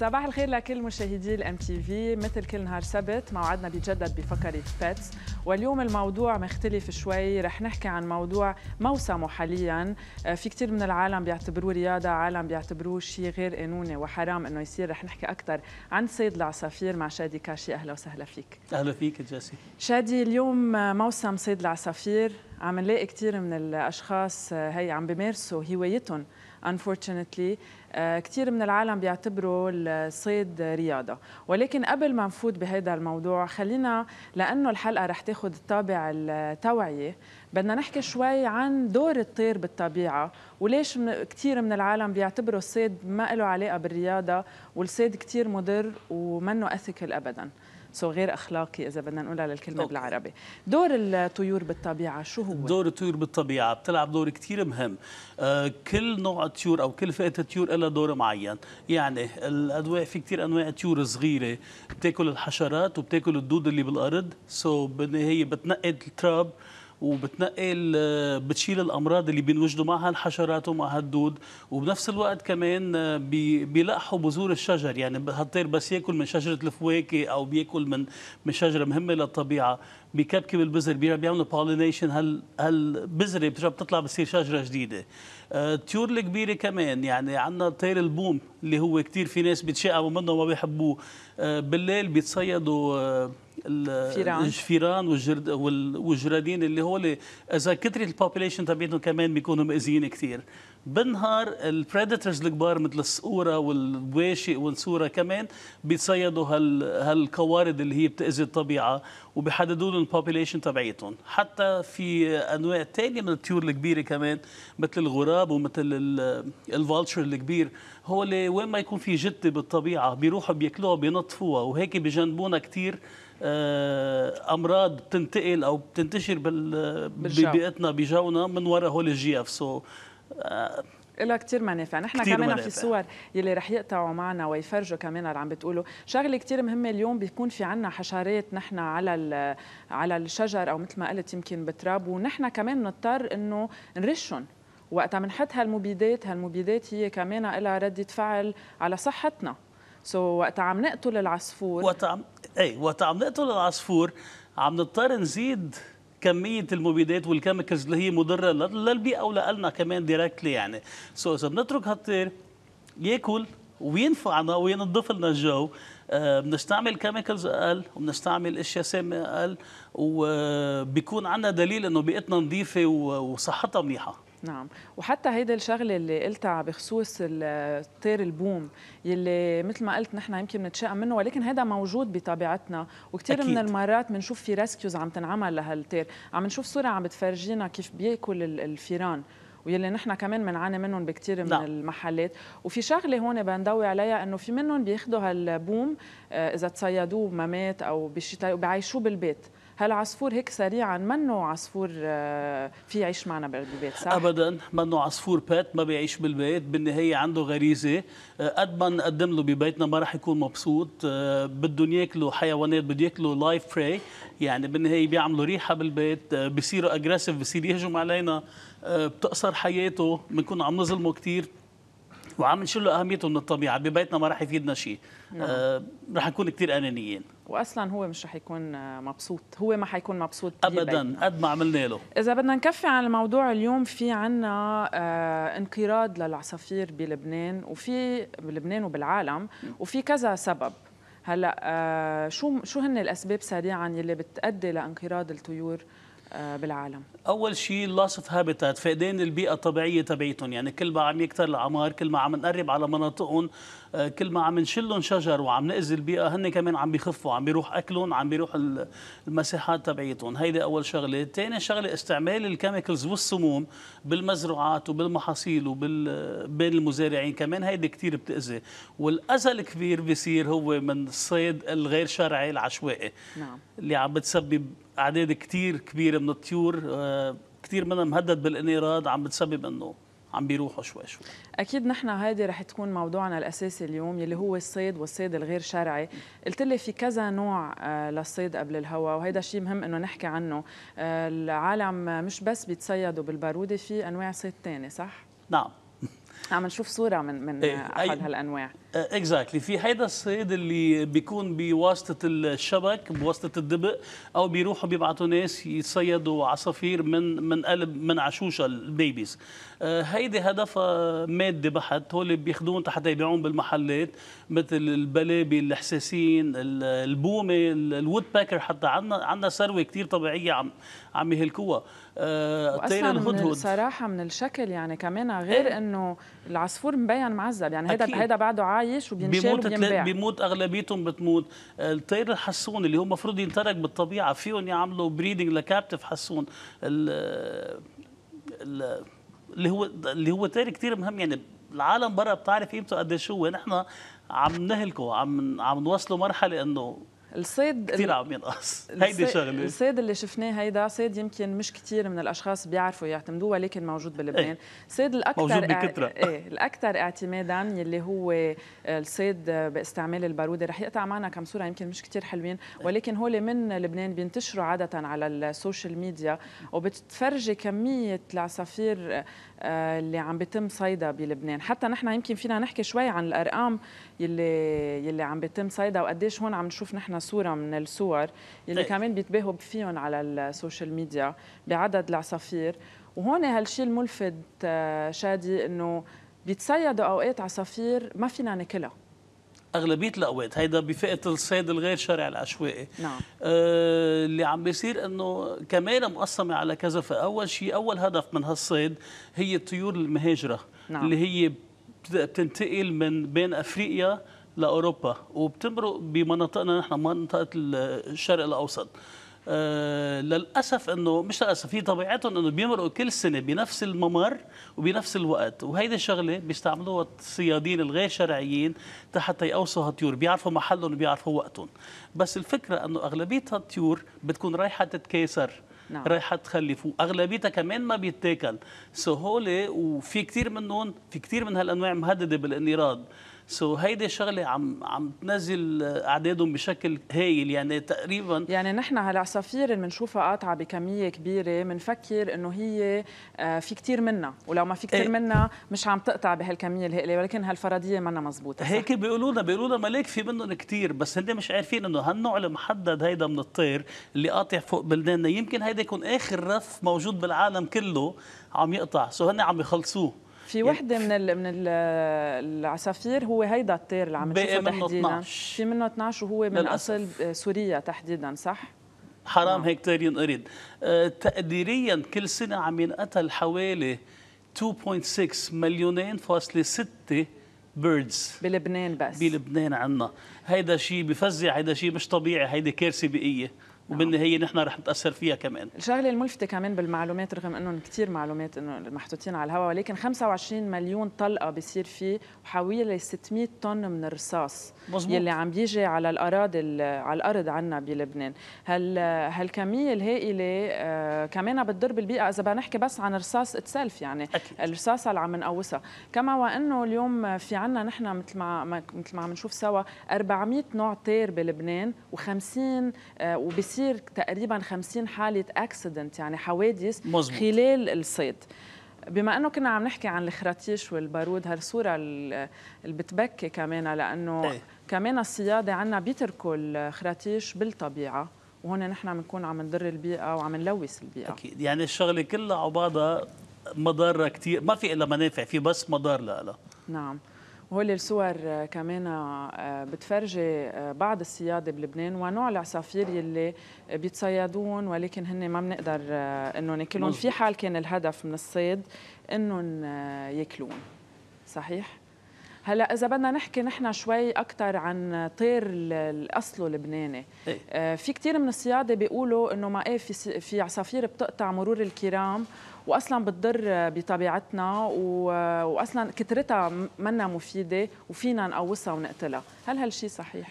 صباح الخير لكل مشاهدي الام تي في مثل كل نهار سبت موعدنا بيتجدد بفقره بيتس واليوم الموضوع مختلف شوي رح نحكي عن موضوع موسمه حاليا آه، في كثير من العالم بيعتبروه رياضه عالم بيعتبروه شيء غير قانوني وحرام انه يصير رح نحكي اكثر عن صيد العصافير مع شادي كاشي اهلا وسهلا فيك اهلا فيك جاسي شادي اليوم موسم صيد العصافير عم نلاقي كثير من الاشخاص آه، هي عم بيمارسوا هوايتهم unfortunately آه، كثير من العالم بيعتبروا الصيد رياضة ولكن قبل ما نفوت بهذا الموضوع خلينا لأنه الحلقة رح تاخذ الطابع التوعية بدنا نحكي شوي عن دور الطير بالطبيعة وليش كثير من العالم بيعتبروا الصيد ما له علاقة بالرياضة والصيد كثير مضر ومنه أثكل أبداً سو غير اخلاقي اذا بدنا نقولها للكلمه أوكي. بالعربي دور الطيور بالطبيعه شو هو دور الطيور بالطبيعه بتلعب دور كثير مهم آه كل نوع طيور او كل فئه الطيور لها دور معين يعني الادواء في كثير انواع طيور صغيره بتاكل الحشرات وبتاكل الدود اللي بالارض سو بالنهايه بتنقي التراب وبتنقل آه، بتشيل الامراض اللي بينوجدوا معها الحشرات ومعها الدود وبنفس الوقت كمان آه، بيلقحوا بذور الشجر يعني هالطير بس ياكل من شجره الفواكه او بياكل من من شجره مهمه للطبيعه بكبكب البذر بيعملوا بولينيشن هال هالبذره بتطلع بتصير شجره جديده الطيور آه، الكبيره كمان يعني عندنا طير البوم اللي هو كثير في ناس بتشقوا منه وما بيحبوه بالليل بيتصيدوا الجفيران والجرد والجرادين اللي هو اذا كثرت البوبيليشن تبعتهم كمان بيكونوا مأذيين كثير بالنهار البريدترز الكبار مثل الصقوره والبواشق والصوره كمان بيتصيدوا هال هالقوارض اللي هي بتاذي الطبيعه وبيحددوا لهم البوبيليشن تبعيتهم حتى في انواع ثانيه من الطيور الكبيره كمان مثل الغراب ومثل الفالتشر الكبير هو وين ما يكون في جده بالطبيعه بيروحوا بياكلوها بينطفوها وهيك بجنبونا كثير آه، امراض بتنتقل او بتنتشر بال... ببيئتنا بجونا من وراء هول الجي اف آه، سو إلها كثير منافع، نحن كمان منافع. في صور يلي رح يقطعوا معنا ويفرجوا كمان اللي عم بتقولوا، شغله كثير مهمه اليوم بيكون في عنا حشرات نحن على على الشجر او مثل ما قلت يمكن بتراب ونحن كمان نضطر انه نرشهم وقتها بنحط هالمبيدات، هالمبيدات هي كمان لها ردة فعل على صحتنا، سو so, وقت عم نقتل العصفور وقت عم اي وقت عم نقتل العصفور عم نضطر نزيد كميه المبيدات والكيميكلز اللي هي مضره للبيئه ولنا كمان ديركتلي يعني سو اذا بنترك هالطير ياكل وينفعنا وينظف لنا الجو آه، بنستعمل كيميكلز اقل وبنستعمل اشياء سامه اقل وبيكون عندنا دليل انه بيئتنا نظيفه وصحتها منيحه نعم وحتى هيدي الشغله اللي قلتها بخصوص الطير البوم يلي مثل ما قلت نحن يمكن نتشائم منه ولكن هذا موجود بطبيعتنا وكثير من المرات بنشوف في ريسكيوز عم تنعمل لهالطير عم نشوف صوره عم بتفرجينا كيف بياكل الفيران ويلي نحن كمان بنعاني منهم بكثير من لا. نعم. المحلات وفي شغله هون بنضوي عليها انه في منهم بياخذوا هالبوم آه، اذا تصيدوه مات او بشي بيعيشوه بالبيت هالعصفور هيك سريعا منه عصفور آه، في يعيش معنا بالبيت صح؟ ابدا منه عصفور بيت ما بيعيش بالبيت بالنهايه عنده غريزه قد آه، ما نقدم له ببيتنا ما راح يكون مبسوط آه، بدهم ياكلوا حيوانات بده ياكلوا لايف براي يعني بالنهايه بيعملوا ريحه بالبيت بصيروا اجريسيف بصير يهجم علينا بتقصر حياته بنكون عم نظلمه كثير وعم نشيل له اهميته من الطبيعه ببيتنا ما راح يفيدنا شيء نعم. آه رح نكون كثير انانيين واصلا هو مش راح يكون آه، مبسوط هو ما حيكون مبسوط ابدا قد ما عملنا له اذا بدنا نكفي عن الموضوع اليوم في عنا آه انقراض للعصافير بلبنان وفي بلبنان وبالعالم نعم. وفي كذا سبب هلا آه شو شو هن الاسباب سريعا يلي بتؤدي لانقراض الطيور آه، بالعالم اول شيء loss اوف هابيتات فقدان البيئه الطبيعيه تبعيتهم يعني كل ما عم يكثر العمار كل ما عم نقرب على مناطقهم آه، كل ما عم نشلهم شجر وعم ناذي البيئه هن كمان عم بيخفوا عم بيروح اكلهم عم بيروح المساحات تبعيتهم هيدي اول شغله ثاني شغله استعمال الكيميكلز والسموم بالمزروعات وبالمحاصيل وبال بين المزارعين كمان هيدي كثير بتاذي والاذى الكبير بيصير هو من الصيد الغير شرعي العشوائي نعم اللي عم بتسبب اعداد كثير كبيره من الطيور آه، كثير منها مهدد بالانقراض عم بتسبب انه عم بيروحوا شوي شوي اكيد نحن هيدي رح تكون موضوعنا الاساسي اليوم يلي هو الصيد والصيد الغير شرعي قلت لي في كذا نوع آه، للصيد قبل الهواء وهيدا شيء مهم انه نحكي عنه آه، العالم مش بس بيتصيدوا بالباروده في انواع صيد ثانيه صح نعم عم نشوف صوره من من إيه، احد هالانواع اكزاكتلي آه، في هيدا الصيد اللي بيكون بواسطه الشبك بواسطه الدبق او بيروحوا بيبعتوا ناس يصيدوا عصافير من من قلب من عشوشه البيبيز آه، هيدي هدفها مادي بحت هول بياخذوهم حتى يبيعون بالمحلات مثل البلابي الحساسين البومه الوود باكر حتى عندنا عندنا ثروه كثير طبيعيه عم عم يهلكوها طير آه، الهدهد صراحه من الشكل يعني كمان إيه. غير إيه؟ انه العصفور مبين معذب يعني هذا هذا بعده عايش وبينشال بيموت وبينبيع بيموت اغلبيتهم بتموت الطير الحسون اللي هو المفروض ينترك بالطبيعه فيهم يعملوا بريدنج لكابتف حسون ال اللي هو اللي هو طير كثير مهم يعني العالم برا بتعرف قيمته قد شو نحن عم نهلكه عم عم نوصله مرحله انه الصيد كثير عم ينقص هيدي شغله الصيد اللي شفناه هيدا صيد يمكن مش كثير من الاشخاص بيعرفوا يعتمدوه ولكن موجود بلبنان إيه. صيد الاكثر موجود بكثره ايه الاكثر اعتمادا يلي هو الصيد باستعمال الباروده رح يقطع معنا كم صوره يمكن مش كثير حلوين ولكن هول من لبنان بينتشروا عاده على السوشيال ميديا وبتفرجي كميه العصافير آه، اللي عم بيتم صيدها بلبنان حتى نحن يمكن فينا نحكي شوي عن الارقام يلي يلي عم بيتم صيدها وقديش هون عم نشوف نحن صوره من الصور يلي طيب. كمان بيتباهوا فيهم على السوشيال ميديا بعدد العصافير وهون هالشيء الملفت آه، شادي انه بيتصيدوا اوقات عصافير ما فينا ناكلها اغلبيه الاوقات هيدا بفئه الصيد الغير شرعي العشوائي نعم آه اللي عم بيصير انه كمان مقسمه على كذا فاول شيء اول هدف من هالصيد هي الطيور المهاجره نعم. اللي هي بتنتقل من بين افريقيا لاوروبا وبتمرق بمناطقنا نحن منطقه الشرق الاوسط آه للاسف انه مش للاسف هي طبيعتهم انه بيمرقوا كل سنه بنفس الممر وبنفس الوقت وهيدي الشغله بيستعملوها الصيادين الغير شرعيين حتى يقوصوا هالطيور بيعرفوا محلهم وبيعرفوا وقتهم بس الفكره انه اغلبيه هالطيور بتكون رايحه تتكاسر نعم. رايحه تخلف واغلبيتها كمان ما بيتاكل سهوله وفي كثير منهم في كثير من هالانواع مهدده بالانقراض سو هيدي شغله عم عم تنزل اعدادهم بشكل هايل يعني تقريبا يعني نحن هالعصافير اللي بنشوفها قاطعه بكميه كبيره بنفكر انه هي آه، في كثير منها ولو ما في كثير إيه. منها مش عم تقطع بهالكميه الهائله ولكن هالفرضيه منا مزبوطه هيك بيقولوا لنا بيقولوا لنا ملاك في منهم كثير بس هن مش عارفين انه هالنوع المحدد هيدا من الطير اللي قاطع فوق بلداننا يمكن هيدا يكون اخر رف موجود بالعالم كله عم يقطع سو هن عم يخلصوه في وحده من الـ من الـ العصافير هو هيدا الطير اللي عم نشوفه تحديدا 12. في منه 12 وهو من اصل سوريا تحديدا صح؟ حرام نعم. هيك طير ينقرض أه تقديريا كل سنه عم ينقتل حوالي 2.6 مليونين فاصلة 6 بيردز بلبنان بس بلبنان عنا هيدا شيء بفزع هيدا شيء مش طبيعي هيدا كارثه بيئيه وبالنهايه نعم. نحن رح نتاثر فيها كمان الشغله الملفته كمان بالمعلومات رغم انهم كثير معلومات انه محطوطين على الهواء ولكن 25 مليون طلقه بيصير فيه وحوالي 600 طن من الرصاص مزبوط. يلي عم بيجي على الاراضي على الارض عندنا بلبنان هال هالكميه الهائله آه، كمان بتضر بالبيئه اذا بدنا نحكي بس عن الرصاص اتسلف يعني أكيد. الرصاصه اللي عم نقوسها كما وانه اليوم في عنا نحن مثل ما مثل ما عم نشوف سوا 400 نوع طير بلبنان و50 آه وبصير بتصير تقريبا 50 حاله اكسيدنت يعني حوادث مزبوط. خلال الصيد بما انه كنا عم نحكي عن الخراتيش والبارود هالصوره اللي بتبكي كمان لانه ايه. كمان الصياده عندنا بيتركوا الخراتيش بالطبيعه وهون نحن بنكون عم نضر البيئه وعم نلوث البيئه اكيد يعني الشغله كلها عبادة مضاره كثير ما في الا منافع في بس مضار لها نعم هول الصور كمان آه، بتفرجي آه، بعض الصيادة بلبنان ونوع العصافير يلي بيتصيدون ولكن هن ما بنقدر آه، انه ناكلهم في حال كان الهدف من الصيد انهم ياكلون صحيح؟ هلا اذا بدنا نحكي نحن شوي اكثر عن طير الاصله اللبناني إيه؟ آه، في كثير من الصياده بيقولوا انه ما ايه في في عصافير بتقطع مرور الكرام واصلا بتضر بطبيعتنا و... واصلا كثرتها منا مفيده وفينا نقوصها ونقتلها هل هالشيء صحيح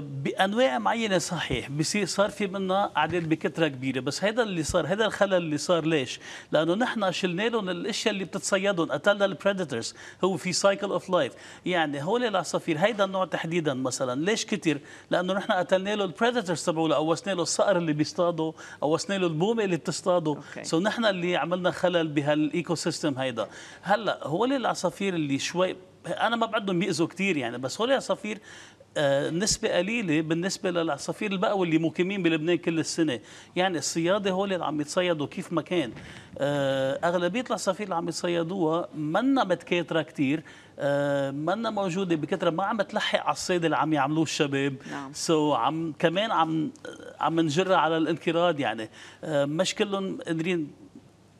بانواع معينه صحيح بصير صار في منا اعداد بكثره كبيره بس هذا اللي صار هذا الخلل اللي صار ليش لانه نحن شلنا لهم الاشياء اللي بتتصيدهم قتلنا البريدترز هو في سايكل اوف لايف يعني هول العصافير هيدا النوع تحديدا مثلا ليش كثير؟ لانه نحن قتلنا له البريدترز تبعوله قوسنا له الصقر اللي بيصطادوا قوسنا له البومه اللي بتصطاده سو okay. نحن اللي عملنا خلل بهالايكو سيستم هيدا هلا هول العصافير اللي شوي انا ما بعدهم بيأذوا كثير يعني بس هول العصافير آه، نسبة قليلة بالنسبة للعصافير البقوة اللي مقيمين بلبنان كل السنة يعني الصيادة هول اللي عم يتصيدوا كيف ما كان آه، أغلبية العصافير اللي عم يتصيدوها منا متكاترة كتير آه، منا موجودة بكثرة ما عم تلحق على الصيد اللي عم يعملوه الشباب نعم. سو so عم كمان عم عم نجر على الانقراض يعني مش كلهم قادرين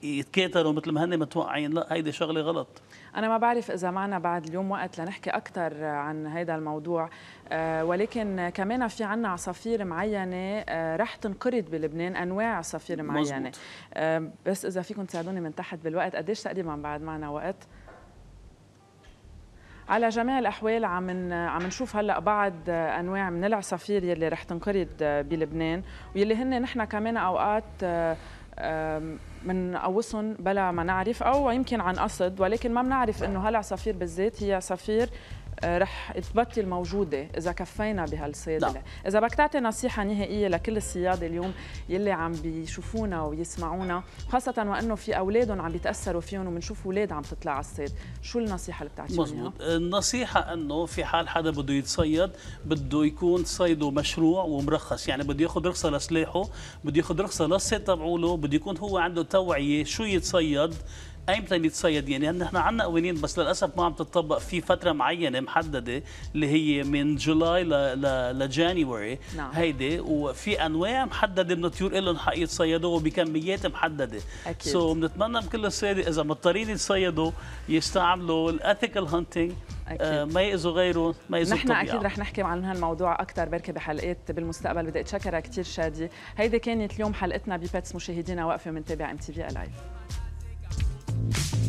يتكاتروا مثل ما هن متوقعين لا هيدي شغلة غلط أنا ما بعرف إذا معنا بعد اليوم وقت لنحكي أكثر عن هذا الموضوع آه، ولكن كمان في عنا عصافير معينة آه، رح تنقرض بلبنان أنواع عصافير معينة آه، بس إذا فيكم تساعدوني من تحت بالوقت قديش تقريبا بعد معنا وقت؟ على جميع الاحوال عم عم نشوف هلا بعض انواع من العصافير يلي رح تنقرض بلبنان ويلي هن نحن كمان اوقات من أوصن بلا ما نعرف او يمكن عن قصد ولكن ما بنعرف انه هلا عصافير بالذات هي عصافير رح تبطل موجوده اذا كفينا بهالصيدله نعم. اذا بدك تعطي نصيحه نهائيه لكل الصياد اليوم يلي عم بيشوفونا ويسمعونا خاصه وانه في اولادهم عم بيتاثروا فيهم وبنشوف اولاد عم تطلع على الصيد شو النصيحه اللي بتعطيهم مزبوط آه، النصيحه انه في حال حدا بده يتصيد بده يكون صيده مشروع ومرخص يعني بده ياخذ رخصه لسلاحه بده ياخذ رخصه للصيد تبعوله بده يكون هو عنده توعيه شو يتصيد ايمتى يتصيد يعني نحن عندنا قوانين بس للاسف ما عم تتطبق في فتره معينه محدده اللي هي من جولاي لجانيوري نعم. هيدي وفي انواع محدده من الطيور لهم حق يتصيدوا وبكميات محدده اكيد سو so بنتمنى من كل الصيادة اذا مضطرين يتصيدوا يستعملوا الاثيكال آه، هانتنج ما يأذوا غيره ما يأذوا نحن الطبيعة. اكيد رح نحكي عن هالموضوع اكثر بركي بحلقات بالمستقبل بدي اتشكرها كثير شادي هيدي كانت اليوم حلقتنا ببيتس مشاهدينا واقفه من تابع ام تي في الايف you.